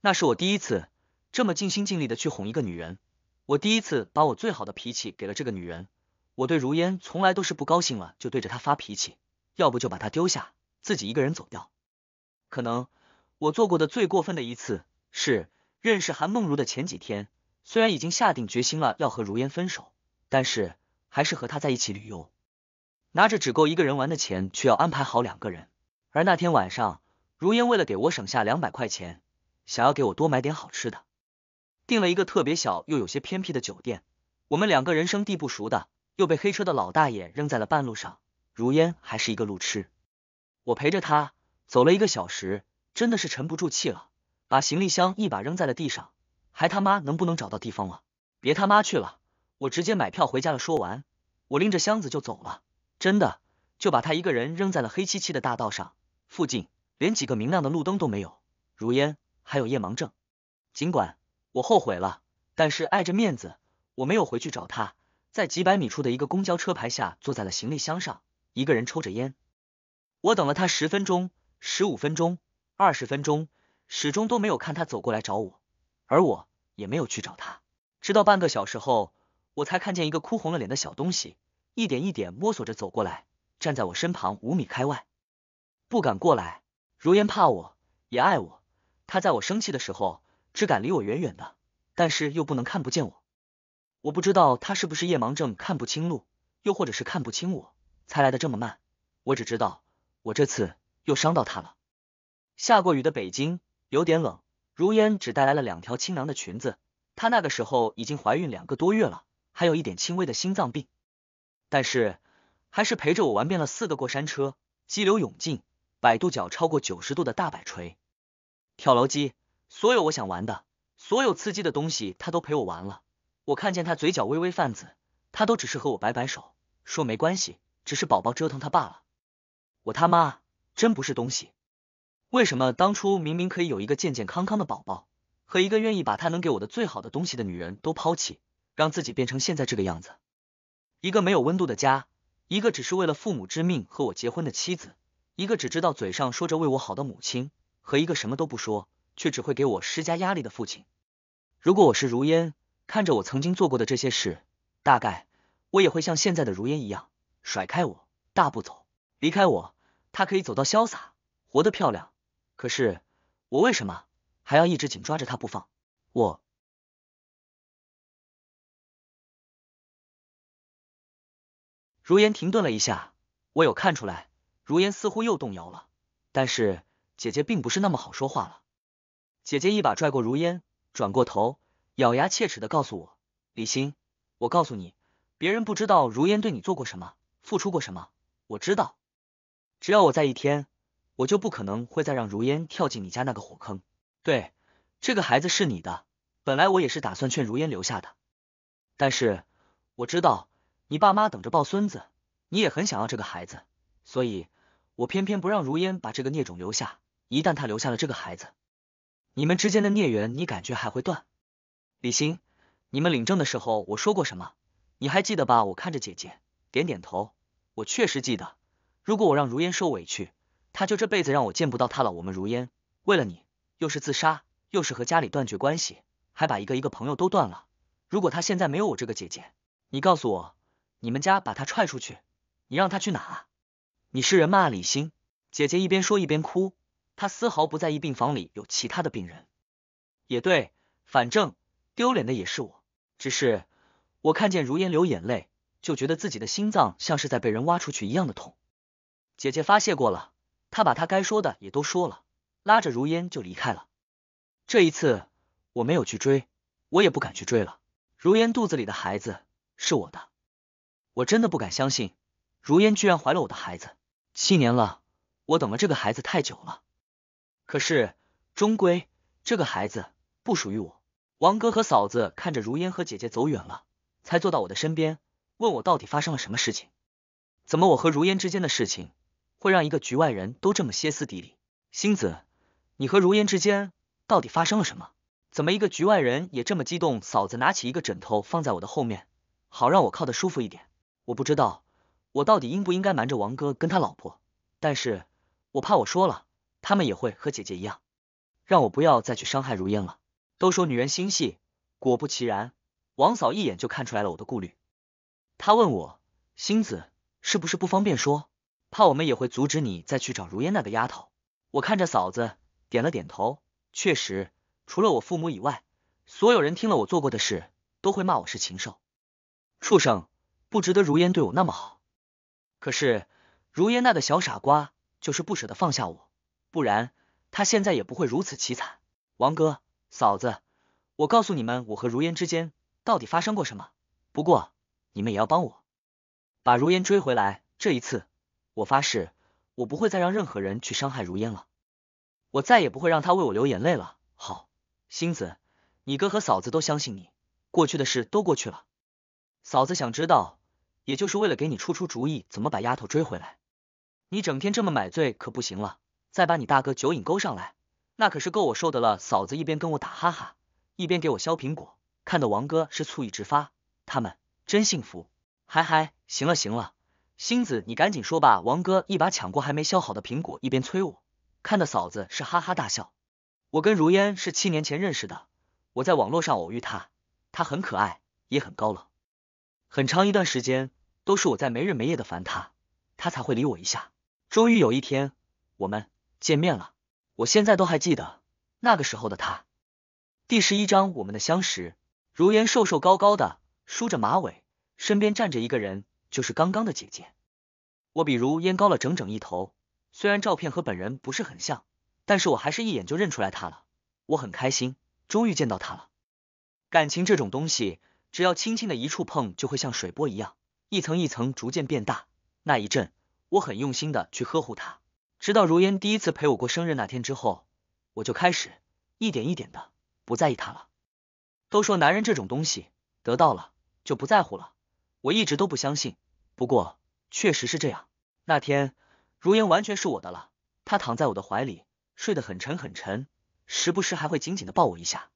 那是我第一次这么尽心尽力的去哄一个女人。我第一次把我最好的脾气给了这个女人。我对如烟从来都是不高兴了就对着她发脾气，要不就把她丢下，自己一个人走掉。可能我做过的最过分的一次是认识韩梦如的前几天，虽然已经下定决心了要和如烟分手，但是还是和她在一起旅游，拿着只够一个人玩的钱，却要安排好两个人。而那天晚上，如烟为了给我省下两百块钱，想要给我多买点好吃的。订了一个特别小又有些偏僻的酒店，我们两个人生地不熟的，又被黑车的老大爷扔在了半路上。如烟还是一个路痴，我陪着他走了一个小时，真的是沉不住气了，把行李箱一把扔在了地上，还他妈能不能找到地方了？别他妈去了，我直接买票回家了。说完，我拎着箱子就走了，真的就把他一个人扔在了黑漆漆的大道上，附近连几个明亮的路灯都没有。如烟还有夜盲症，尽管。我后悔了，但是碍着面子，我没有回去找他。在几百米处的一个公交车牌下，坐在了行李箱上，一个人抽着烟。我等了他十分钟、十五分钟、二十分钟，始终都没有看他走过来找我，而我也没有去找他。直到半个小时后，我才看见一个哭红了脸的小东西，一点一点摸索着走过来，站在我身旁五米开外，不敢过来。如烟怕我，也爱我。他在我生气的时候。只敢离我远远的，但是又不能看不见我。我不知道他是不是夜盲症看不清路，又或者是看不清我才来的这么慢。我只知道我这次又伤到他了。下过雨的北京有点冷，如烟只带来了两条清凉的裙子。她那个时候已经怀孕两个多月了，还有一点轻微的心脏病，但是还是陪着我玩遍了四个过山车、激流勇进、摆渡角超过九十度的大摆锤、跳楼机。所有我想玩的，所有刺激的东西，他都陪我玩了。我看见他嘴角微微泛紫，他都只是和我摆摆手，说没关系，只是宝宝折腾他罢了。我他妈真不是东西！为什么当初明明可以有一个健健康康的宝宝，和一个愿意把他能给我的最好的东西的女人，都抛弃，让自己变成现在这个样子？一个没有温度的家，一个只是为了父母之命和我结婚的妻子，一个只知道嘴上说着为我好的母亲，和一个什么都不说。却只会给我施加压力的父亲。如果我是如烟，看着我曾经做过的这些事，大概我也会像现在的如烟一样，甩开我，大步走，离开我。她可以走到潇洒，活得漂亮。可是我为什么还要一直紧抓着她不放？我。如烟停顿了一下，我有看出来，如烟似乎又动摇了。但是姐姐并不是那么好说话了。姐姐一把拽过如烟，转过头，咬牙切齿的告诉我：“李欣，我告诉你，别人不知道如烟对你做过什么，付出过什么，我知道。只要我在一天，我就不可能会再让如烟跳进你家那个火坑。对，这个孩子是你的。本来我也是打算劝如烟留下的，但是我知道你爸妈等着抱孙子，你也很想要这个孩子，所以我偏偏不让如烟把这个孽种留下。一旦他留下了这个孩子。”你们之间的孽缘，你感觉还会断？李欣，你们领证的时候我说过什么？你还记得吧？我看着姐姐，点点头。我确实记得。如果我让如烟受委屈，她就这辈子让我见不到她了。我们如烟为了你，又是自杀，又是和家里断绝关系，还把一个一个朋友都断了。如果她现在没有我这个姐姐，你告诉我，你们家把她踹出去，你让她去哪？你是人吗？李欣，姐姐一边说一边哭。他丝毫不在意病房里有其他的病人，也对，反正丢脸的也是我。只是我看见如烟流眼泪，就觉得自己的心脏像是在被人挖出去一样的痛。姐姐发泄过了，她把她该说的也都说了，拉着如烟就离开了。这一次我没有去追，我也不敢去追了。如烟肚子里的孩子是我的，我真的不敢相信，如烟居然怀了我的孩子。七年了，我等了这个孩子太久了。可是，终归这个孩子不属于我。王哥和嫂子看着如烟和姐姐走远了，才坐到我的身边，问我到底发生了什么事情。怎么我和如烟之间的事情，会让一个局外人都这么歇斯底里？星子，你和如烟之间到底发生了什么？怎么一个局外人也这么激动？嫂子拿起一个枕头放在我的后面，好让我靠得舒服一点。我不知道我到底应不应该瞒着王哥跟他老婆，但是我怕我说了。他们也会和姐姐一样，让我不要再去伤害如烟了。都说女人心细，果不其然，王嫂一眼就看出来了我的顾虑。她问我：“星子是不是不方便说？怕我们也会阻止你再去找如烟那个丫头？”我看着嫂子，点了点头。确实，除了我父母以外，所有人听了我做过的事，都会骂我是禽兽、畜生，不值得如烟对我那么好。可是如烟那个小傻瓜，就是不舍得放下我。不然他现在也不会如此凄惨。王哥、嫂子，我告诉你们，我和如烟之间到底发生过什么？不过你们也要帮我把如烟追回来。这一次我发誓，我不会再让任何人去伤害如烟了，我再也不会让他为我流眼泪了。好，星子，你哥和嫂子都相信你，过去的事都过去了。嫂子想知道，也就是为了给你出出主意，怎么把丫头追回来。你整天这么买醉可不行了。再把你大哥酒瘾勾上来，那可是够我受的了。嫂子一边跟我打哈哈，一边给我削苹果，看得王哥是醋意直发。他们真幸福，嗨嗨！行了行了，星子你赶紧说吧。王哥一把抢过还没削好的苹果，一边催我，看得嫂子是哈哈大笑。我跟如烟是七年前认识的，我在网络上偶遇她，她很可爱，也很高冷。很长一段时间都是我在没日没夜的烦他，他才会理我一下。终于有一天，我们。见面了，我现在都还记得那个时候的他。第十一章我们的相识，如烟瘦瘦高高的，梳着马尾，身边站着一个人，就是刚刚的姐姐。我比如烟高了整整一头，虽然照片和本人不是很像，但是我还是一眼就认出来她了。我很开心，终于见到她了。感情这种东西，只要轻轻的一触碰，就会像水波一样，一层一层逐渐变大。那一阵，我很用心的去呵护她。直到如烟第一次陪我过生日那天之后，我就开始一点一点的不在意他了。都说男人这种东西得到了就不在乎了，我一直都不相信。不过确实是这样。那天如烟完全是我的了，她躺在我的怀里睡得很沉很沉，时不时还会紧紧的抱我一下。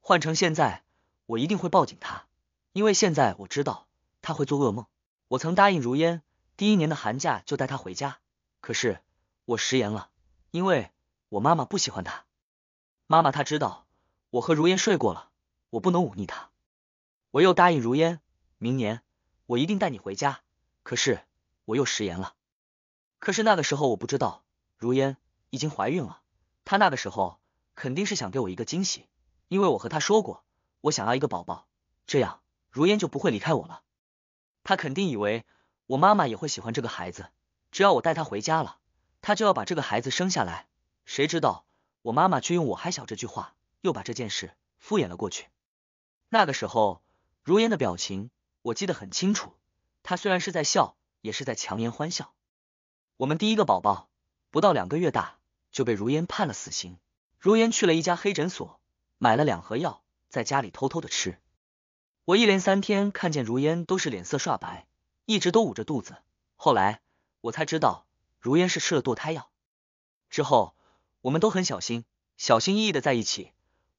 换成现在，我一定会抱紧她，因为现在我知道她会做噩梦。我曾答应如烟，第一年的寒假就带她回家，可是。我食言了，因为我妈妈不喜欢他，妈妈她知道我和如烟睡过了，我不能忤逆她。我又答应如烟，明年我一定带你回家，可是我又食言了。可是那个时候我不知道如烟已经怀孕了，她那个时候肯定是想给我一个惊喜，因为我和她说过我想要一个宝宝，这样如烟就不会离开我了。她肯定以为我妈妈也会喜欢这个孩子，只要我带她回家了。他就要把这个孩子生下来，谁知道我妈妈却用“我还小”这句话，又把这件事敷衍了过去。那个时候，如烟的表情我记得很清楚，她虽然是在笑，也是在强颜欢笑。我们第一个宝宝不到两个月大就被如烟判了死刑，如烟去了一家黑诊所，买了两盒药，在家里偷偷的吃。我一连三天看见如烟都是脸色煞白，一直都捂着肚子。后来我才知道。如烟是吃了堕胎药，之后我们都很小心，小心翼翼的在一起。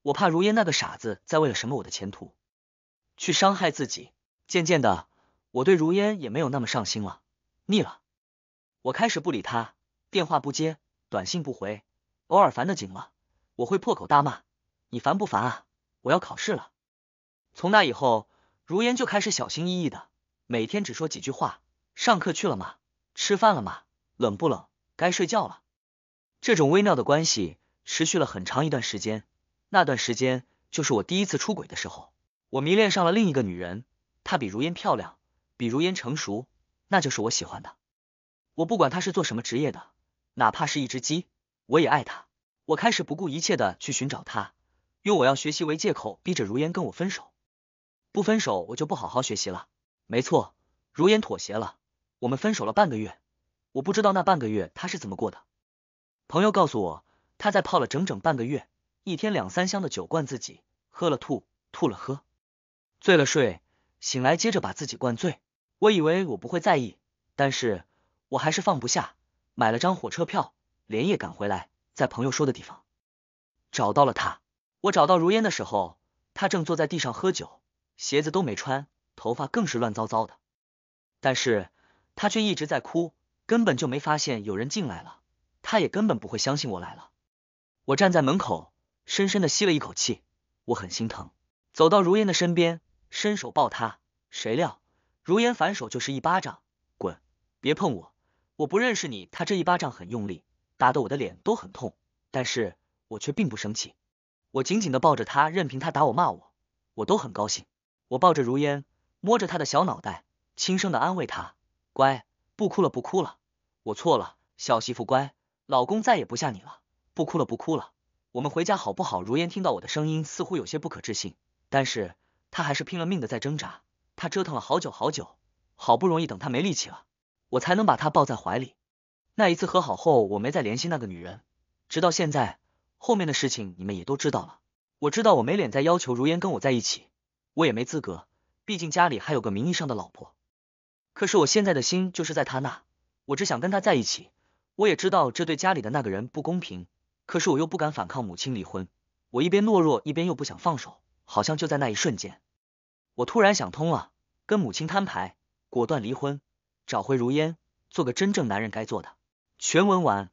我怕如烟那个傻子在为了什么我的前途去伤害自己。渐渐的，我对如烟也没有那么上心了，腻了。我开始不理他，电话不接，短信不回。偶尔烦的紧了，我会破口大骂：“你烦不烦啊？我要考试了。”从那以后，如烟就开始小心翼翼的，每天只说几句话：“上课去了吗？吃饭了吗？”冷不冷？该睡觉了。这种微妙的关系持续了很长一段时间。那段时间就是我第一次出轨的时候。我迷恋上了另一个女人，她比如烟漂亮，比如烟成熟，那就是我喜欢的。我不管她是做什么职业的，哪怕是一只鸡，我也爱她。我开始不顾一切的去寻找她，用我要学习为借口逼着如烟跟我分手。不分手我就不好好学习了。没错，如烟妥协了，我们分手了半个月。我不知道那半个月他是怎么过的。朋友告诉我，他在泡了整整半个月，一天两三箱的酒灌自己，喝了吐，吐了喝，醉了睡，醒来接着把自己灌醉。我以为我不会在意，但是我还是放不下，买了张火车票，连夜赶回来，在朋友说的地方找到了他。我找到如烟的时候，他正坐在地上喝酒，鞋子都没穿，头发更是乱糟糟的，但是他却一直在哭。根本就没发现有人进来了，他也根本不会相信我来了。我站在门口，深深的吸了一口气，我很心疼，走到如烟的身边，伸手抱她。谁料如烟反手就是一巴掌，滚，别碰我，我不认识你。她这一巴掌很用力，打得我的脸都很痛，但是我却并不生气。我紧紧的抱着她，任凭她打我骂我，我都很高兴。我抱着如烟，摸着她的小脑袋，轻声的安慰她：乖，不哭了，不哭了。我错了，小媳妇乖，老公再也不吓你了，不哭了不哭了，我们回家好不好？如烟听到我的声音，似乎有些不可置信，但是她还是拼了命的在挣扎。她折腾了好久好久，好不容易等她没力气了，我才能把她抱在怀里。那一次和好后，我没再联系那个女人，直到现在，后面的事情你们也都知道了。我知道我没脸再要求如烟跟我在一起，我也没资格，毕竟家里还有个名义上的老婆。可是我现在的心就是在她那。我只想跟他在一起，我也知道这对家里的那个人不公平，可是我又不敢反抗母亲离婚。我一边懦弱，一边又不想放手，好像就在那一瞬间，我突然想通了，跟母亲摊牌，果断离婚，找回如烟，做个真正男人该做的。全文完。